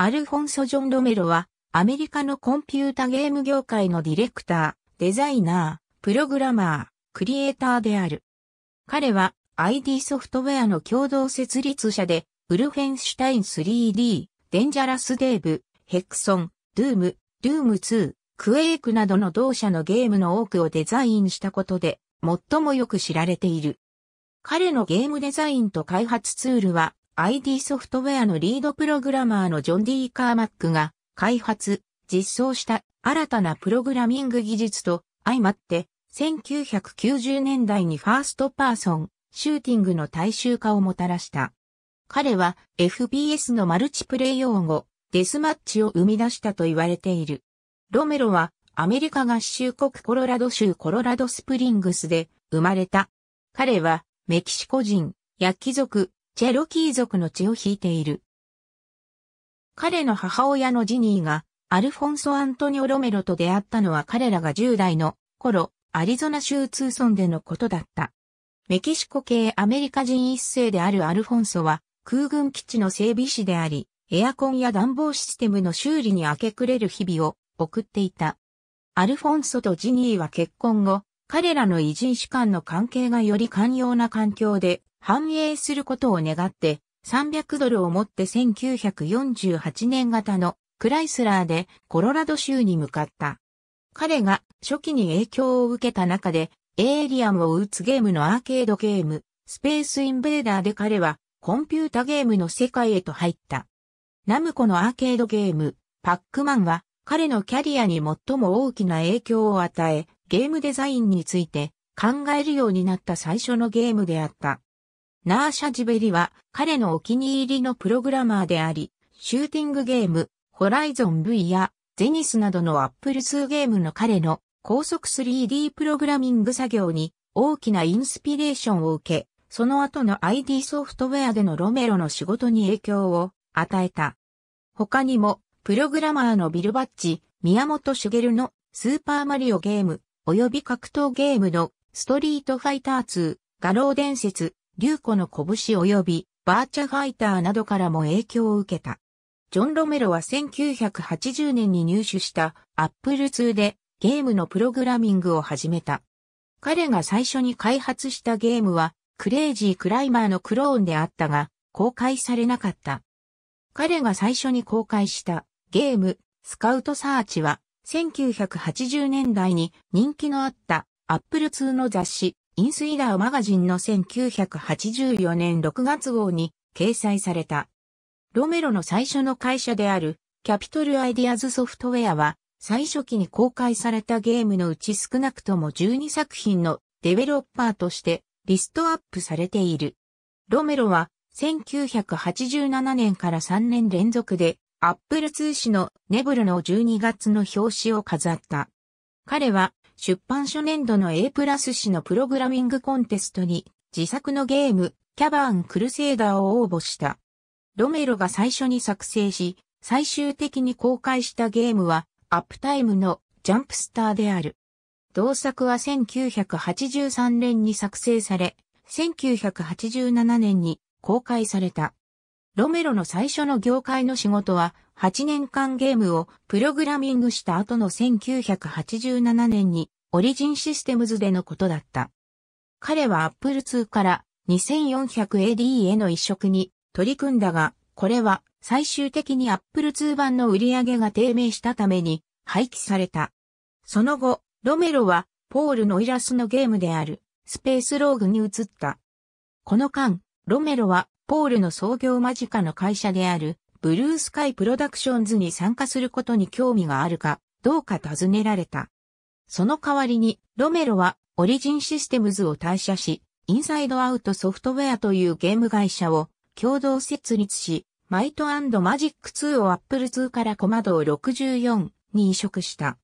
アルフォンソ・ジョン・ロメロは、アメリカのコンピュータゲーム業界のディレクター、デザイナー、プログラマー、クリエイターである。彼は ID ソフトウェアの共同設立者で、ウルフェンシュタイン 3D、デンジャラス・デーブ、ヘクソン、ドゥーム、ドゥーム2、クエイクなどの同社のゲームの多くをデザインしたことで、最もよく知られている。彼のゲームデザインと開発ツールは、ID ソフトウェアのリードプログラマーのジョン・ディー・カーマックが開発、実装した新たなプログラミング技術と相まって、1990年代にファーストパーソン、シューティングの大衆化をもたらした。彼は FPS のマルチプレイ用語、デスマッチを生み出したと言われている。ロメロはアメリカ合衆国コロラド州コロラドスプリングスで生まれた。彼はメキシコ人、ヤッキ族、チェロキー族の血を引いている。彼の母親のジニーが、アルフォンソ・アントニオ・ロメロと出会ったのは彼らが10代の頃、アリゾナ州ツーソンでのことだった。メキシコ系アメリカ人一世であるアルフォンソは、空軍基地の整備士であり、エアコンや暖房システムの修理に明け暮れる日々を送っていた。アルフォンソとジニーは結婚後、彼らの偉人士官の関係がより寛容な環境で反映することを願って300ドルを持って1948年型のクライスラーでコロラド州に向かった。彼が初期に影響を受けた中でエイリアムを打つゲームのアーケードゲームスペースインベーダーで彼はコンピュータゲームの世界へと入った。ナムコのアーケードゲームパックマンは彼のキャリアに最も大きな影響を与えゲームデザインについて考えるようになった最初のゲームであった。ナーシャ・ジベリは彼のお気に入りのプログラマーであり、シューティングゲーム、ホライゾン V やゼニスなどのアップル2ゲームの彼の高速 3D プログラミング作業に大きなインスピレーションを受け、その後の ID ソフトウェアでのロメロの仕事に影響を与えた。他にも、プログラマーのビルバッチ、宮本茂のスーパーマリオゲーム、及び格闘ゲームのストリートファイター2、画廊伝説、リュウコの拳及びバーチャファイターなどからも影響を受けた。ジョン・ロメロは1980年に入手したアップル II でゲームのプログラミングを始めた。彼が最初に開発したゲームはクレイジー・クライマーのクローンであったが公開されなかった。彼が最初に公開したゲームスカウトサーチは1980年代に人気のあったアップル II の雑誌インスイダーマガジンの1984年6月号に掲載された。ロメロの最初の会社であるキャピトルアイディアズソフトウェアは最初期に公開されたゲームのうち少なくとも12作品のデベロッパーとしてリストアップされている。ロメロは1987年から3年連続でアップル通信のネブルの12月の表紙を飾った。彼は出版初年度の A プラス誌のプログラミングコンテストに自作のゲーム、キャバーン・クルセーダーを応募した。ロメロが最初に作成し、最終的に公開したゲームは、アップタイムのジャンプスターである。同作は1983年に作成され、1987年に公開された。ロメロの最初の業界の仕事は、8年間ゲームをプログラミングした後の1987年に、オリジンシステムズでのことだった。彼はアップル2から 2400AD への移植に取り組んだが、これは最終的にアップル2版の売り上げが低迷したために廃棄された。その後、ロメロはポールのイラスのゲームであるスペースローグに移った。この間、ロメロはポールの創業間近の会社である、ブルースカイプロダクションズに参加することに興味があるか、どうか尋ねられた。その代わりに、ロメロは、オリジンシステムズを退社し、インサイドアウトソフトウェアというゲーム会社を共同設立し、マイトマジック2をアップル2からコマドを64に移植した。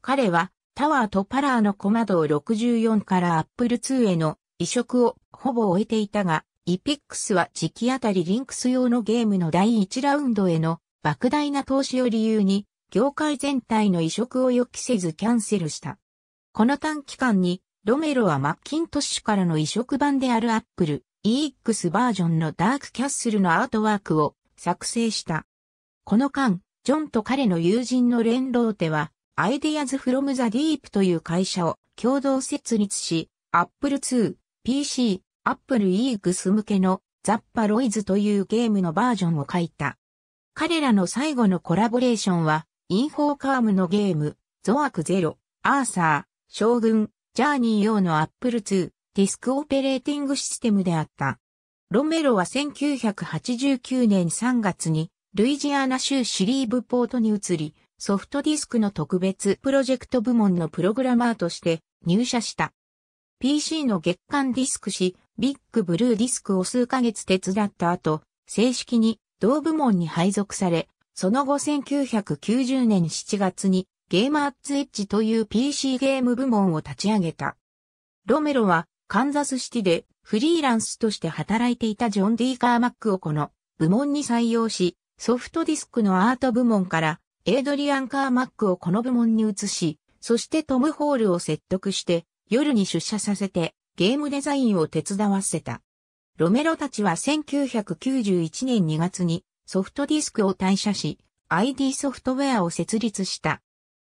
彼はタワーとパラーのコマドを64からアップル2への移植をほぼ終えていたが、イピックスは時期あたりリンクス用のゲームの第1ラウンドへの莫大な投資を理由に、業界全体の移植を予期せずキャンセルした。この短期間に、ロメロはマッキントッシュからの移植版であるアップル EX バージョンのダークキャッスルのアートワークを作成した。この間、ジョンと彼の友人のレンローテは、アイデアズフロムザディープという会社を共同設立し、アップル2、PC、アップル e x 向けのザッパロイズというゲームのバージョンを書いた。彼らの最後のコラボレーションは、インフォーカームのゲーム、ゾアクゼロ、アーサー、将軍、ジャーニー用のアップル2、ディスクオペレーティングシステムであった。ロメロは1989年3月に、ルイジアナ州シリーブポートに移り、ソフトディスクの特別プロジェクト部門のプログラマーとして入社した。PC の月間ディスク誌、ビッグブルーディスクを数ヶ月手伝った後、正式に同部門に配属され、その後1990年7月にゲーマーツエッジという PC ゲーム部門を立ち上げた。ロメロはカンザスシティでフリーランスとして働いていたジョン・ディー・カーマックをこの部門に採用し、ソフトディスクのアート部門からエイドリアン・カーマックをこの部門に移し、そしてトム・ホールを説得して夜に出社させてゲームデザインを手伝わせた。ロメロたちは1991年2月にソフトディスクを退社し、ID ソフトウェアを設立した。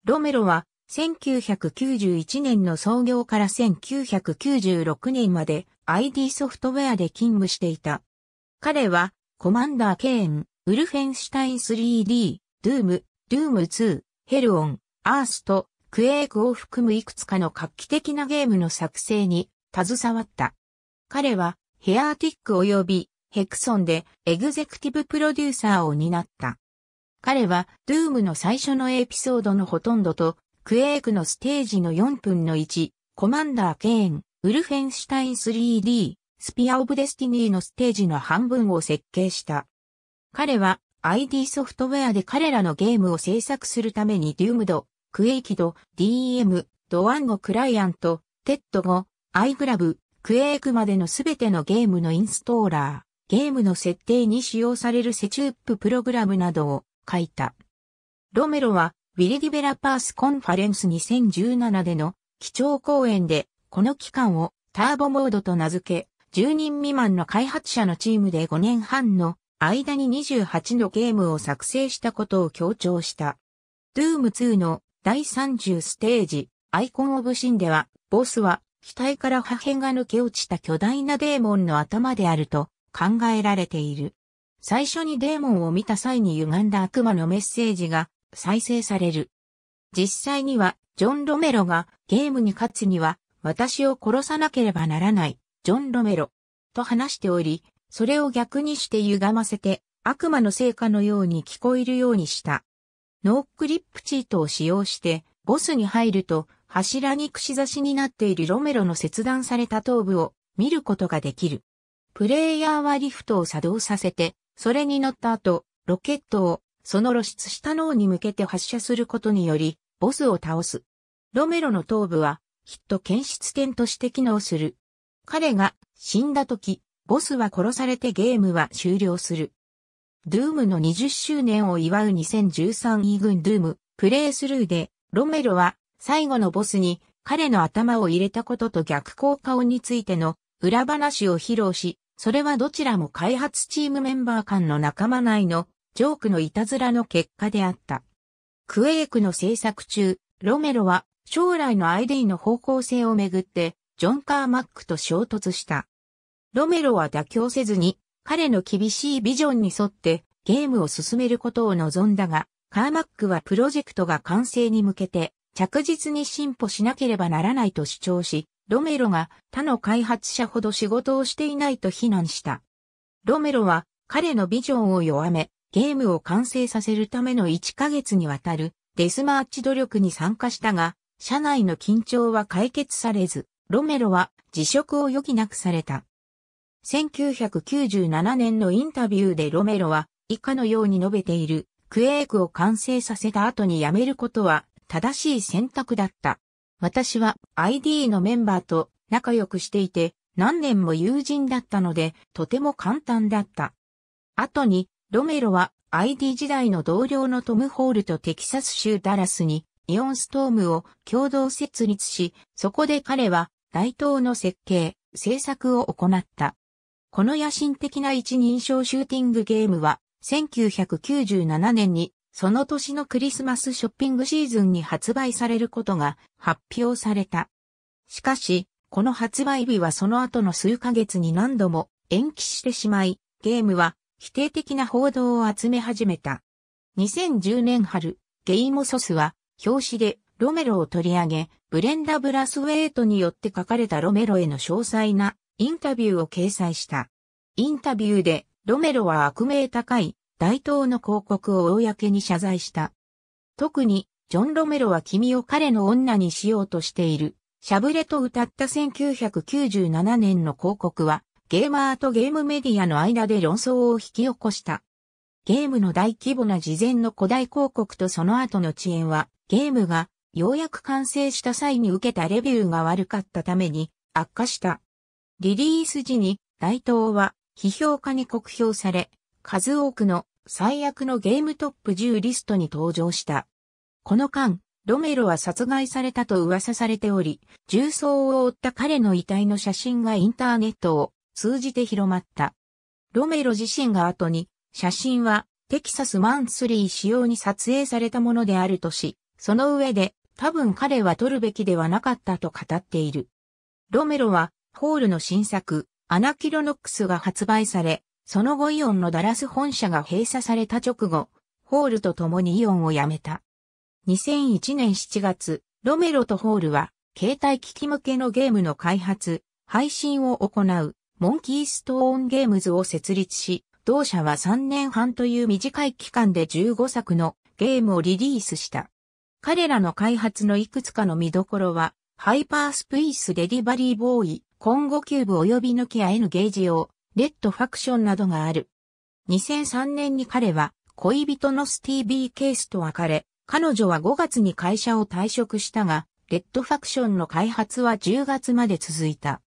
ロメロは1991年の創業から1996年まで ID ソフトウェアで勤務していた。彼はコマンダーケーン、ウルフェンシュタイン 3D、ドゥーム、ドゥーム2、ヘルオン、アースとクエークを含むいくつかの画期的なゲームの作成に携わった。彼は、ヘアーティック及びヘクソンでエグゼクティブプロデューサーを担った。彼は、ドゥームの最初のエピソードのほとんどと、クエイクのステージの4分の1、コマンダー・ケーン、ウルフェンシュタイン 3D、スピア・オブ・デスティニーのステージの半分を設計した。彼は ID ソフトウェアで彼らのゲームを制作するためにデュームド、クエイキド、DM、ドワンゴ・クライアント、テッドゴ、アイグラブ、クエイクまでのすべてのゲームのインストーラー、ゲームの設定に使用されるセチューププログラムなどを書いた。ロメロは、ウィリディベラパースコンファレンス2017での基調講演で、この期間をターボモードと名付け、10人未満の開発者のチームで5年半の間に28のゲームを作成したことを強調した。ドゥーム2の第30ステージ、アイコンオブシンでは、ボスは機体から破片が抜け落ちた巨大なデーモンの頭であると考えられている。最初にデーモンを見た際に歪んだ悪魔のメッセージが再生される。実際には、ジョン・ロメロがゲームに勝つには、私を殺さなければならない、ジョン・ロメロ、と話しており、それを逆にして歪ませて、悪魔の成果のように聞こえるようにした。ノークリップチートを使用して、ボスに入ると、柱に串刺しになっているロメロの切断された頭部を見ることができる。プレイヤーはリフトを作動させて、それに乗った後、ロケットをその露出した脳に向けて発射することにより、ボスを倒す。ロメロの頭部は、きっと検出点として機能する。彼が死んだ時、ボスは殺されてゲームは終了する。ドゥームの20周年を祝う2013グンドゥームプレイスルーで、ロメロは最後のボスに彼の頭を入れたことと逆効果音についての裏話を披露し、それはどちらも開発チームメンバー間の仲間内のジョークのいたずらの結果であった。クエイクの制作中、ロメロは将来の ID の方向性をめぐって、ジョン・カーマックと衝突した。ロメロは妥協せずに、彼の厳しいビジョンに沿ってゲームを進めることを望んだが、カーマックはプロジェクトが完成に向けて着実に進歩しなければならないと主張し、ロメロが他の開発者ほど仕事をしていないと非難した。ロメロは彼のビジョンを弱め、ゲームを完成させるための1ヶ月にわたるデスマーチ努力に参加したが、社内の緊張は解決されず、ロメロは辞職を余儀なくされた。1997年のインタビューでロメロは以下のように述べているクエイクを完成させた後に辞めることは正しい選択だった。私は ID のメンバーと仲良くしていて、何年も友人だったので、とても簡単だった。後に、ロメロは ID 時代の同僚のトム・ホールとテキサス州ダラスにイオンストームを共同設立し、そこで彼は大東の設計、制作を行った。この野心的な一人称シューティングゲームは1997年にその年のクリスマスショッピングシーズンに発売されることが発表された。しかし、この発売日はその後の数ヶ月に何度も延期してしまい、ゲームは否定的な報道を集め始めた。2010年春、ゲイモソスは表紙でロメロを取り上げ、ブレンダ・ブラスウェイトによって書かれたロメロへの詳細なインタビューを掲載した。インタビューでロメロは悪名高い大東の広告を公に謝罪した。特に、ジョン・ロメロは君を彼の女にしようとしている。しゃぶれと歌った1997年の広告は、ゲーマーとゲームメディアの間で論争を引き起こした。ゲームの大規模な事前の古代広告とその後の遅延は、ゲームがようやく完成した際に受けたレビューが悪かったために悪化した。リリース時に大東は批評家に酷評され、数多くの最悪のゲームトップ10リストに登場した。この間、ロメロは殺害されたと噂されており、重曹を負った彼の遺体の写真がインターネットを通じて広まった。ロメロ自身が後に、写真はテキサスマンスリー仕様に撮影されたものであるとし、その上で多分彼は撮るべきではなかったと語っている。ロメロは、ホールの新作、アナキロノックスが発売され、その後イオンのダラス本社が閉鎖された直後、ホールと共にイオンを辞めた。2001年7月、ロメロとホールは、携帯機器向けのゲームの開発、配信を行う、モンキーストーンゲームズを設立し、同社は3年半という短い期間で15作のゲームをリリースした。彼らの開発のいくつかの見どころは、ハイパースプイスデリバリーボーイ、コンゴキューブ及び抜きアヌゲージ用、レッドファクションなどがある。2003年に彼は恋人のスティービー・ケースと別れ、彼女は5月に会社を退職したが、レッドファクションの開発は10月まで続いた。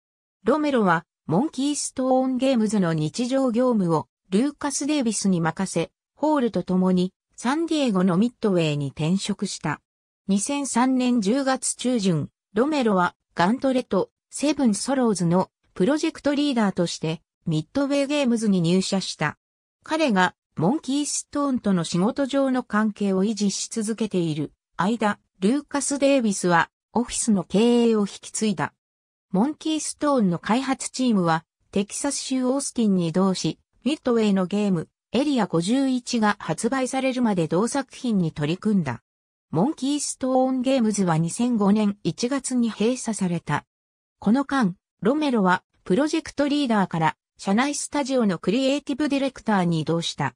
ロメロは、モンキーストーンゲームズの日常業務をルーカス・デイビスに任せ、ホールと共にサンディエゴのミッドウェイに転職した。2003年10月中旬、ロメロはガントレとセブン・ソローズのプロジェクトリーダーとしてミッドウェイゲームズに入社した。彼がモンキーストーンとの仕事上の関係を維持し続けている間、ルーカス・デイビスはオフィスの経営を引き継いだ。モンキーストーンの開発チームはテキサス州オースティンに移動し、ミッドウェイのゲーム、エリア51が発売されるまで同作品に取り組んだ。モンキーストーンゲームズは2005年1月に閉鎖された。この間、ロメロはプロジェクトリーダーから社内スタジオのクリエイティブディレクターに移動した。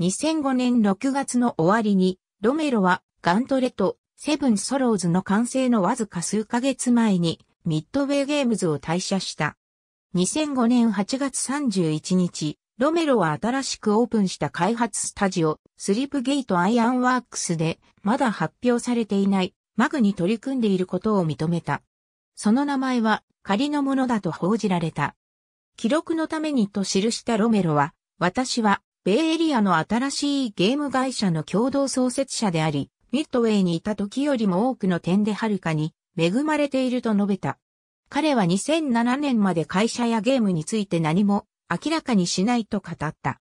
2005年6月の終わりに、ロメロはガントレとセブンソローズの完成のわずか数ヶ月前にミッドウェーゲームズを退社した。2005年8月31日、ロメロは新しくオープンした開発スタジオ、スリープゲートアイアンワークスで、まだ発表されていない、マグに取り組んでいることを認めた。その名前は、仮のものだと報じられた。記録のためにと記したロメロは、私は、ベイエリアの新しいゲーム会社の共同創設者であり、ミッドウェイにいた時よりも多くの点ではるかに恵まれていると述べた。彼は2007年まで会社やゲームについて何も明らかにしないと語った。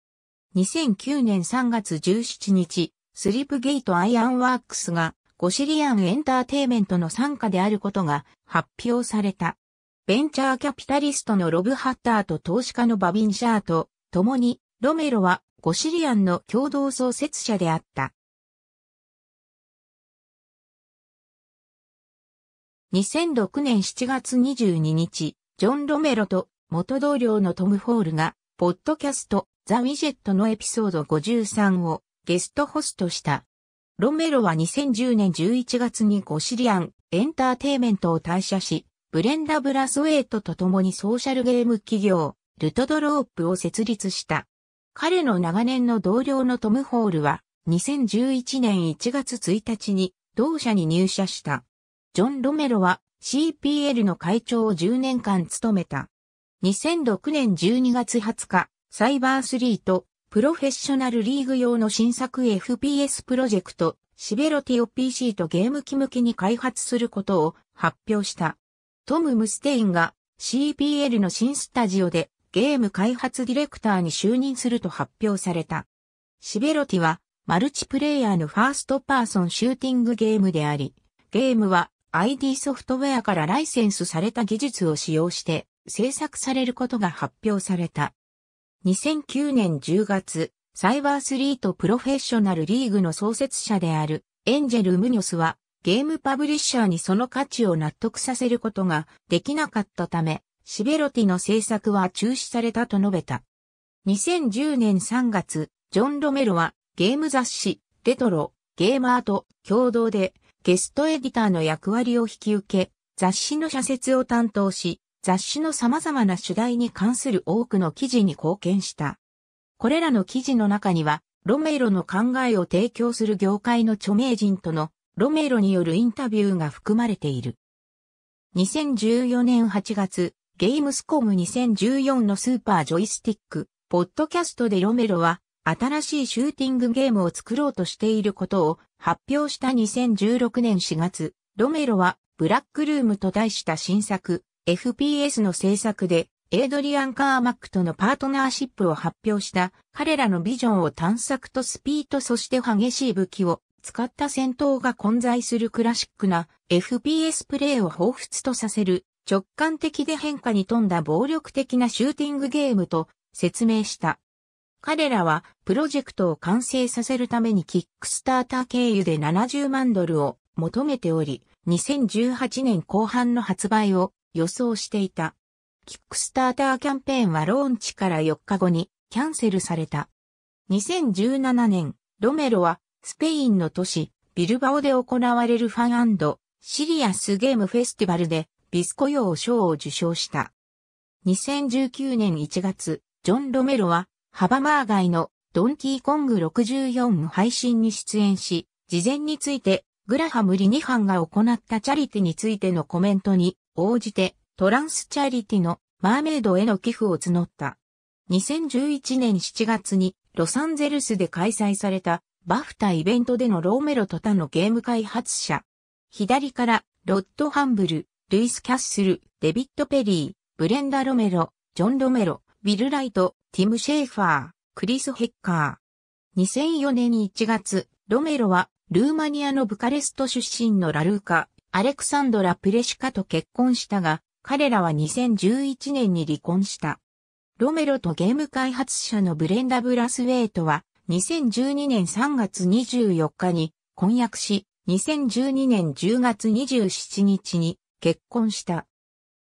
2009年3月17日、スリップゲートアイアンワークスがゴシリアンエンターテイメントの参加であることが発表された。ベンチャーキャピタリストのロブ・ハッターと投資家のバビン・シャーと、共に、ロメロはゴシリアンの共同創設者であった。2006年7月22日、ジョン・ロメロと元同僚のトム・ホールが、ポッドキャスト、ザ・ウィジェットのエピソード53をゲストホストした。ロメロは2010年11月にゴシリアンエンターテイメントを退社し、ブレンダ・ブラスウェイトと共にソーシャルゲーム企業、ルトドロープを設立した。彼の長年の同僚のトム・ホールは、2011年1月1日に同社に入社した。ジョン・ロメロは CPL の会長を10年間務めた。2006年12月20日、サイバースリーとプロフェッショナルリーグ用の新作 FPS プロジェクト、シベロティを PC とゲーム機向けに開発することを発表した。トム・ムステインが CPL の新スタジオでゲーム開発ディレクターに就任すると発表された。シベロティはマルチプレイヤーのファーストパーソンシューティングゲームであり、ゲームは ID ソフトウェアからライセンスされた技術を使用して制作されることが発表された。2009年10月、サイバースリートプロフェッショナルリーグの創設者であるエンジェル・ムニョスはゲームパブリッシャーにその価値を納得させることができなかったため、シベロティの制作は中止されたと述べた。2010年3月、ジョン・ロメロはゲーム雑誌、レトロ、ゲーマーと共同でゲストエディターの役割を引き受け、雑誌の社説を担当し、雑誌の様々な主題に関する多くの記事に貢献した。これらの記事の中には、ロメロの考えを提供する業界の著名人とのロメロによるインタビューが含まれている。2014年8月、ゲームスコム2014のスーパージョイスティック、ポッドキャストでロメロは、新しいシューティングゲームを作ろうとしていることを発表した2016年4月、ロメロは、ブラックルームと題した新作、FPS の制作で、エイドリアン・カーマックとのパートナーシップを発表した彼らのビジョンを探索とスピードそして激しい武器を使った戦闘が混在するクラシックな FPS プレイを彷彿とさせる直感的で変化に富んだ暴力的なシューティングゲームと説明した。彼らはプロジェクトを完成させるためにキックスターター経由で70万ドルを求めており、2018年後半の発売を予想していた。キックスターターキャンペーンはローンチから4日後にキャンセルされた。2017年、ロメロはスペインの都市、ビルバオで行われるファンシリアスゲームフェスティバルでビスコ用賞を受賞した。2019年1月、ジョン・ロメロは、ハバマー街のドンキーコング64配信に出演し、事前について、グラハム・リニハンが行ったチャリティについてのコメントに応じて、トランスチャリティのマーメイドへの寄付を募った。2011年7月にロサンゼルスで開催されたバフタイベントでのローメロと他のゲーム開発者。左から、ロッド・ハンブル、ルイス・キャッスル、デビッド・ペリー、ブレンダ・ロメロ、ジョン・ロメロ、ビル・ライト、ティム・シェーファー、クリス・ヘッカー。2004年1月、ロメロは、ルーマニアのブカレスト出身のラルーカ、アレクサンドラ・プレシカと結婚したが、彼らは2011年に離婚した。ロメロとゲーム開発者のブレンダ・ブラスウェイトは、2012年3月24日に婚約し、2012年10月27日に結婚した。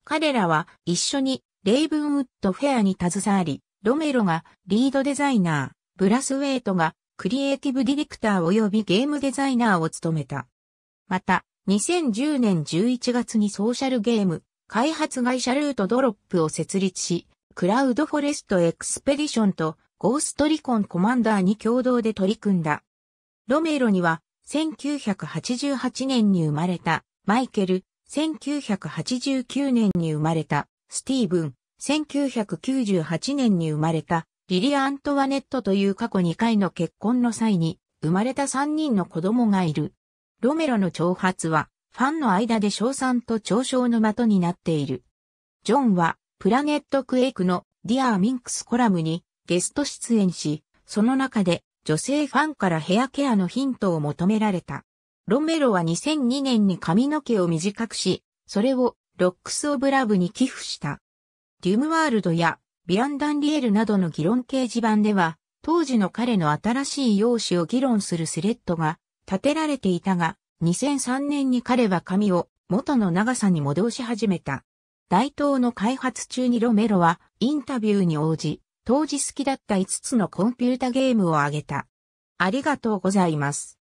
彼らは一緒にレイブンウッドフェアに携わり、ロメロがリードデザイナー、ブラスウェイトがクリエイティブディレクター及びゲームデザイナーを務めた。また、2010年11月にソーシャルゲーム開発会社ルートドロップを設立し、クラウドフォレストエクスペディションとゴーストリコンコマンダーに共同で取り組んだ。ロメロには、1988年に生まれたマイケル、1989年に生まれたスティーブン、1998年に生まれたリリア・アントワネットという過去2回の結婚の際に生まれた3人の子供がいる。ロメロの挑発はファンの間で称賛と嘲笑の的になっている。ジョンはプラネットクエイクのディアー・ミンクスコラムにゲスト出演し、その中で女性ファンからヘアケアのヒントを求められた。ロメロは2002年に髪の毛を短くし、それをロックス・オブ・ラブに寄付した。デュムワールドやビアンダンリエルなどの議論掲示板では、当時の彼の新しい容姿を議論するスレッドが立てられていたが、2003年に彼は髪を元の長さに戻し始めた。大東の開発中にロメロはインタビューに応じ、当時好きだった5つのコンピュータゲームを挙げた。ありがとうございます。